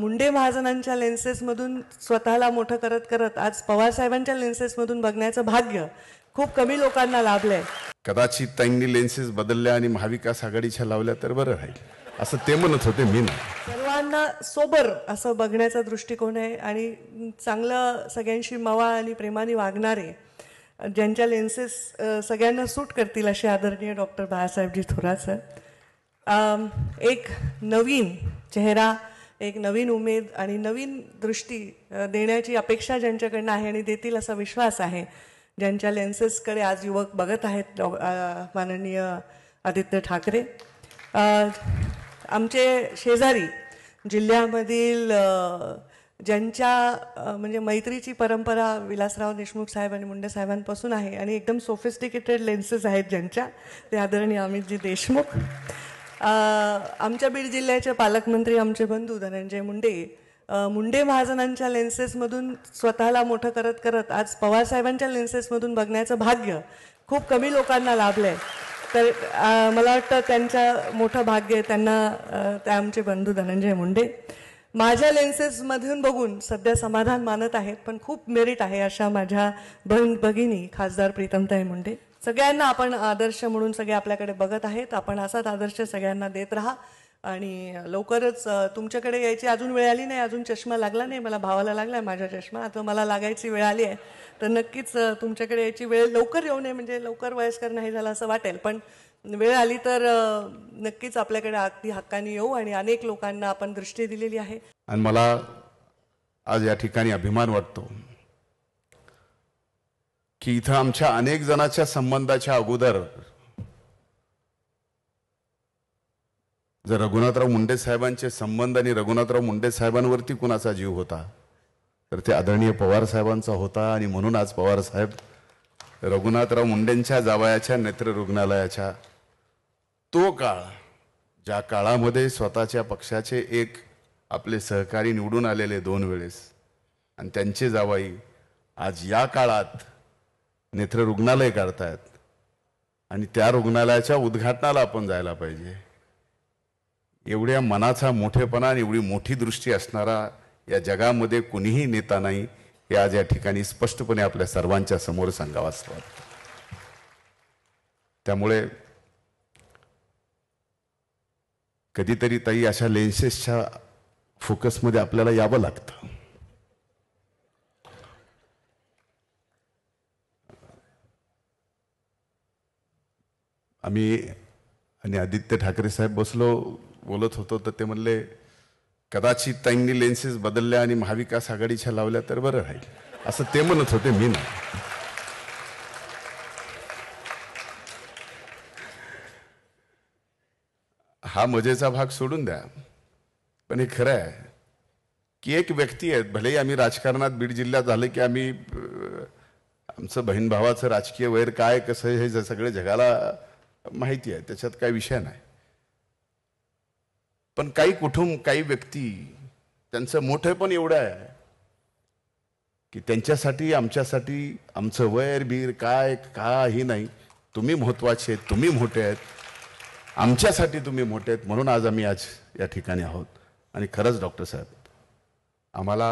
मुंडे महाजनांच्या लेन्सेसमधून स्वतःला मोठं करत करत आज पवारसाहेबांच्या लेन्सेसमधून बघण्याचं भाग्य खूप कमी लोकांना लाभलंय कदाचित त्यांनी लेन्सेस बदलल्या आणि महाविकास आघाडीच्या लावल्या तर बरं राहील असं ते म्हणत होते मी ना सर्वांना सोबर असं बघण्याचा दृष्टिकोन आहे आणि चांगलं सगळ्यांशी मवा आणि प्रेमाने वागणारे ज्यांच्या लेन्सेस सगळ्यांना सूट करतील असे आदरणीय डॉक्टर बाळासाहेबजी थोरात सर एक नवीन चेहरा एक नवीन उमेद आणि नवीन दृष्टी देण्याची अपेक्षा ज्यांच्याकडनं आहे आणि देतील असा विश्वास आहे ज्यांच्या लेन्सेसकडे आज युवक बघत आहेत माननीय आदित्य ठाकरे आमचे शेजारी जिल्ह्यामधील ज्यांच्या म्हणजे मैत्रीची परंपरा विलासराव देशमुख साहेब आणि मुंडे साहेबांपासून आहे आणि एकदम सोफिस्टिकेटेड लेन्सेस आहेत ज्यांच्या ते आदरणीय अमितजी देशमुख आमच्या बीड जिल्ह्याचे पालकमंत्री आमचे बंधू धनंजय मुंडे मुंडे महाजनांच्या लेन्सेसमधून स्वतःला मोठं करत करत आज पवारसाहेबांच्या लेन्सेसमधून बघण्याचं भाग्य खूप कमी लोकांना लाभलं आहे तर मला वाटतं त्यांचं मोठं भाग्य त्यांना ते आमचे बंधू धनंजय मुंडे माझ्या लेन्सेसमधून बघून सध्या समाधान मानत आहेत पण खूप मेरिट आहे अशा माझ्या बहीण भगिनी खासदार प्रीतमताई मुंडे सगळ्यांना आपण आदर्श म्हणून सगळे आपल्याकडे बघत आहेत आपण असाच आदर्श सगळ्यांना देत राहा आणि लवकरच तुमच्याकडे यायची अजून वेळ आली नाही अजून चष्मा लागला नाही मला भावाला लागला आहे माझ्या चष्मा आता मला लागायची वेळ आली आहे तर नक्कीच तुमच्याकडे यायची वेळ लवकर येऊ नये म्हणजे लवकर वयस्कर नाही झाला असं वाटेल पण वेळ आली तर नक्कीच आपल्याकडे अगदी हक्काने येऊ आणि अनेक लोकांना आपण दृष्टी दिलेली आहे आणि मला आज या ठिकाणी अभिमान वाटतो की इथं आमच्या अनेक जणांच्या संबंधाच्या अगोदर जर रघुनाथराव मुंडे साहेबांचे संबंध आणि रघुनाथराव मुंडे साहेबांवरती कुणाचा जीव होता तर ते आदरणीय पवार साहेबांचा होता आणि म्हणून आज पवार साहेब रघुनाथराव मुंडेंच्या जावयाच्या नेत्र रुग्णालयाच्या तो काळ ज्या काळामध्ये स्वतःच्या पक्षाचे एक आपले सहकारी निवडून आलेले दोन वेळेस आणि त्यांचे जावाई आज या काळात नेत्र रुग्णालय काढतायत आणि त्या रुग्णालयाच्या उद्घाटनाला आपण जायला पाहिजे एवढ्या मनाचा मोठेपणा आणि एवढी मोठी दृष्टी असणारा या जगामध्ये कुणीही नेता नाही हे आज या ठिकाणी स्पष्टपणे आपल्या सर्वांच्या समोर सांगावं असं वाटतं त्यामुळे कधीतरी ताई अशा लेन्सेसच्या फोकसमध्ये आपल्याला यावं लागतं आम्ही आणि आदित्य ठाकरे साहेब बसलो बोलत होतो तर ते म्हणले कदाचित त्यांनी लेन्सेस बदलल्या आणि महाविकास आघाडीच्या लावल्या तर बरं राहील असं ते म्हणत होते मी ना हा मजेचा भाग सोडून द्या पण हे खरं आहे की एक व्यक्ती आहेत भलेही आम्ही राजकारणात बीड जिल्ह्यात झालं की आम्ही आमचं बहीण भावाचं राजकीय वैर काय कसं हे सगळे जगाला माहिती आहे त्याच्यात काही विषय नाही पण काही कुटुंब काही व्यक्ती त्यांचं मोठं पण एवढं आहे की त्यांच्यासाठी आमच्यासाठी आमचं वैर बीर काय काही नाही तुम्ही महत्वाचे आहेत तुम्ही मोठे आहेत आमच्यासाठी तुम्ही मोठे आहेत म्हणून आज आम्ही आज या ठिकाणी आहोत आणि खरंच डॉक्टर साहेब आम्हाला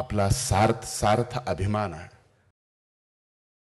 आपला सार्थ सार्थ अभिमान आहे